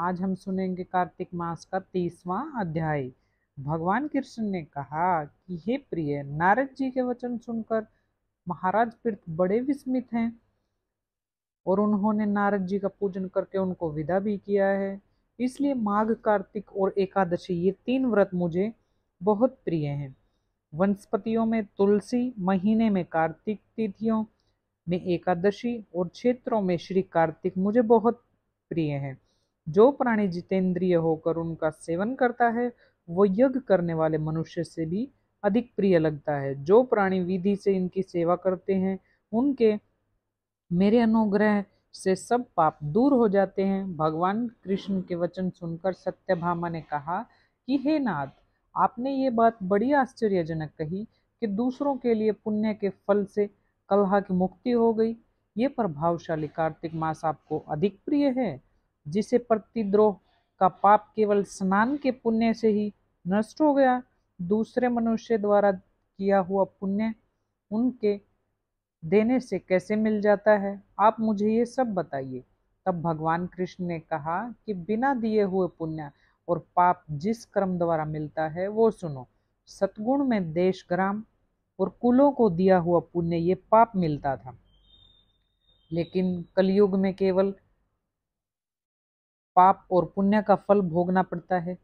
आज हम सुनेंगे कार्तिक मास का तीसवा अध्याय भगवान कृष्ण ने कहा कि हे प्रिय नारद जी के वचन सुनकर महाराज पृथ बड़े विस्मित हैं और उन्होंने नारद जी का पूजन करके उनको विदा भी किया है इसलिए माघ कार्तिक और एकादशी ये तीन व्रत मुझे बहुत प्रिय हैं वनस्पतियों में तुलसी महीने में कार्तिक तिथियों में एकादशी और क्षेत्रों में श्री कार्तिक मुझे बहुत प्रिय हैं जो प्राणी जितेंद्रिय होकर उनका सेवन करता है वो यज्ञ करने वाले मनुष्य से भी अधिक प्रिय लगता है जो प्राणी विधि से इनकी सेवा करते हैं उनके मेरे अनुग्रह से सब पाप दूर हो जाते हैं भगवान कृष्ण के वचन सुनकर सत्यभामा ने कहा कि हे नाथ आपने ये बात बड़ी आश्चर्यजनक कही कि दूसरों के लिए पुण्य के फल से कलहा की मुक्ति हो गई ये प्रभावशाली कार्तिक मास आपको अधिक प्रिय है जिसे प्रतिद्रोह का पाप केवल स्नान के पुण्य से ही नष्ट हो गया दूसरे मनुष्य द्वारा किया हुआ पुण्य उनके देने से कैसे मिल जाता है आप मुझे ये सब बताइए तब भगवान कृष्ण ने कहा कि बिना दिए हुए पुण्य और पाप जिस क्रम द्वारा मिलता है वो सुनो सतगुण में देश ग्राम और कुलों को दिया हुआ पुण्य ये पाप मिलता था लेकिन कलयुग में केवल पाप और पुण्य का फल भोगना पड़ता है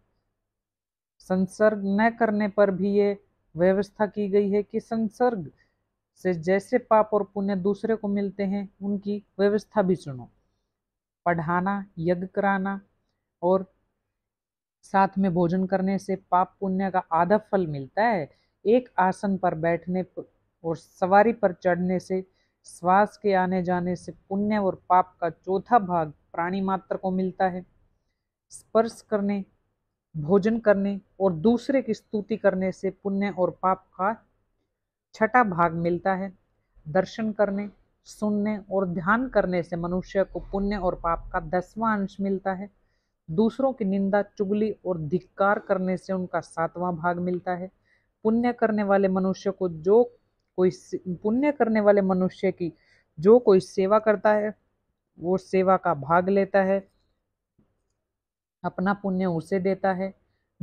संसर्ग न करने पर भी ये व्यवस्था की गई है कि संसर्ग से जैसे पाप और पुण्य दूसरे को मिलते हैं उनकी व्यवस्था भी सुनो पढ़ाना यज्ञ कराना और साथ में भोजन करने से पाप पुण्य का आधा फल मिलता है एक आसन पर बैठने और सवारी पर चढ़ने से श्वास के आने जाने से पुण्य और पाप का चौथा भाग प्राणी मात्र को मिलता है स्पर्श करने भोजन करने और दूसरे की स्तुति करने से पुण्य और पाप का छठा भाग मिलता है दर्शन करने सुनने और ध्यान करने से मनुष्य को पुण्य और पाप का दसवां अंश मिलता है दूसरों की निंदा चुगली और धिक्कार करने से उनका सातवां भाग मिलता है पुण्य करने वाले मनुष्य को जो कोई पुण्य करने वाले मनुष्य की जो कोई सेवा करता है वो सेवा का भाग लेता है अपना पुण्य उसे देता है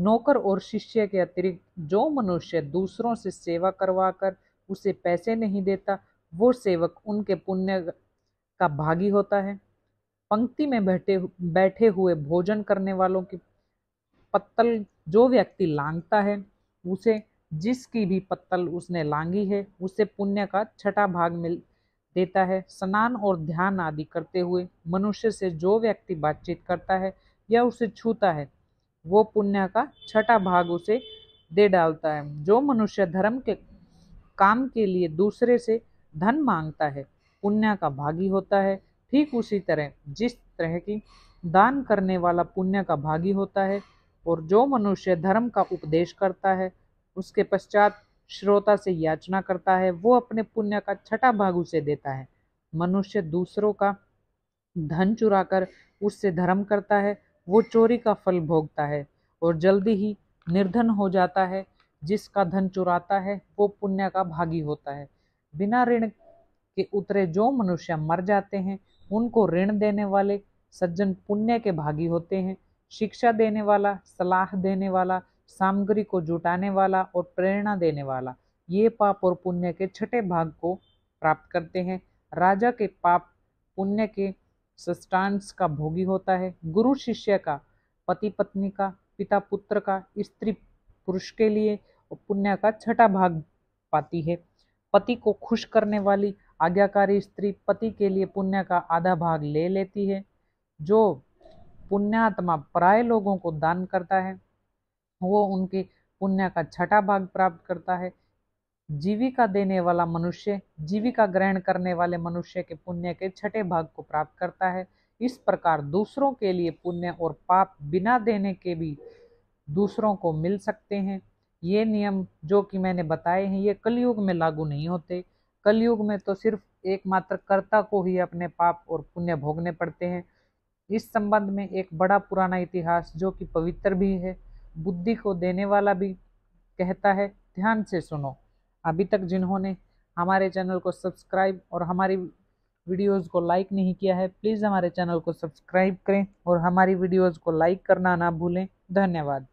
नौकर और शिष्य के अतिरिक्त जो मनुष्य दूसरों से सेवा करवाकर उसे पैसे नहीं देता वो सेवक उनके पुण्य का भागी होता है पंक्ति में बैठे बैठे हुए भोजन करने वालों की पत्तल जो व्यक्ति लांगता है उसे जिसकी भी पत्तल उसने लांगी है उसे पुण्य का छठा भाग मिल देता है स्नान और ध्यान आदि करते हुए मनुष्य से जो व्यक्ति बातचीत करता है या उसे छूता है वो पुण्य का छठा भाग उसे दे डालता है जो मनुष्य धर्म के काम के लिए दूसरे से धन मांगता है पुण्य का भागी होता है ठीक उसी तरह जिस तरह की दान करने वाला पुण्य का भागी होता है और जो मनुष्य धर्म का उपदेश करता है उसके पश्चात श्रोता से याचना करता है वो अपने पुण्य का छठा भाग उसे देता है मनुष्य दूसरों का धन चुराकर उससे धर्म करता है वो चोरी का फल भोगता है और जल्दी ही निर्धन हो जाता है जिसका धन चुराता है वो पुण्य का भागी होता है बिना ऋण के उतरे जो मनुष्य मर जाते हैं उनको ऋण देने वाले सज्जन पुण्य के भागी होते हैं शिक्षा देने वाला सलाह देने वाला सामग्री को जुटाने वाला और प्रेरणा देने वाला ये पाप और पुण्य के छठे भाग को प्राप्त करते हैं राजा के पाप पुण्य के सृष्टांश का भोगी होता है गुरु शिष्य का पति पत्नी का पिता पुत्र का स्त्री पुरुष के लिए पुण्य का छठा भाग पाती है पति को खुश करने वाली आज्ञाकारी स्त्री पति के लिए पुण्य का आधा भाग ले लेती है जो पुण्यात्मा पराय लोगों को दान करता है वो उनके पुण्य का छठा भाग प्राप्त करता है जीविका देने वाला मनुष्य जीविका ग्रहण करने वाले मनुष्य के पुण्य के छठे भाग को प्राप्त करता है इस प्रकार दूसरों के लिए पुण्य और पाप बिना देने के भी दूसरों को मिल सकते हैं ये नियम जो कि मैंने बताए हैं ये कलयुग में लागू नहीं होते कलयुग में तो सिर्फ एकमात्र कर्ता को ही अपने पाप और पुण्य भोगने पड़ते हैं इस संबंध में एक बड़ा पुराना इतिहास जो कि पवित्र भी है बुद्धि को देने वाला भी कहता है ध्यान से सुनो अभी तक जिन्होंने हमारे चैनल को सब्सक्राइब और हमारी वीडियोस को लाइक नहीं किया है प्लीज़ हमारे चैनल को सब्सक्राइब करें और हमारी वीडियोस को लाइक करना ना भूलें धन्यवाद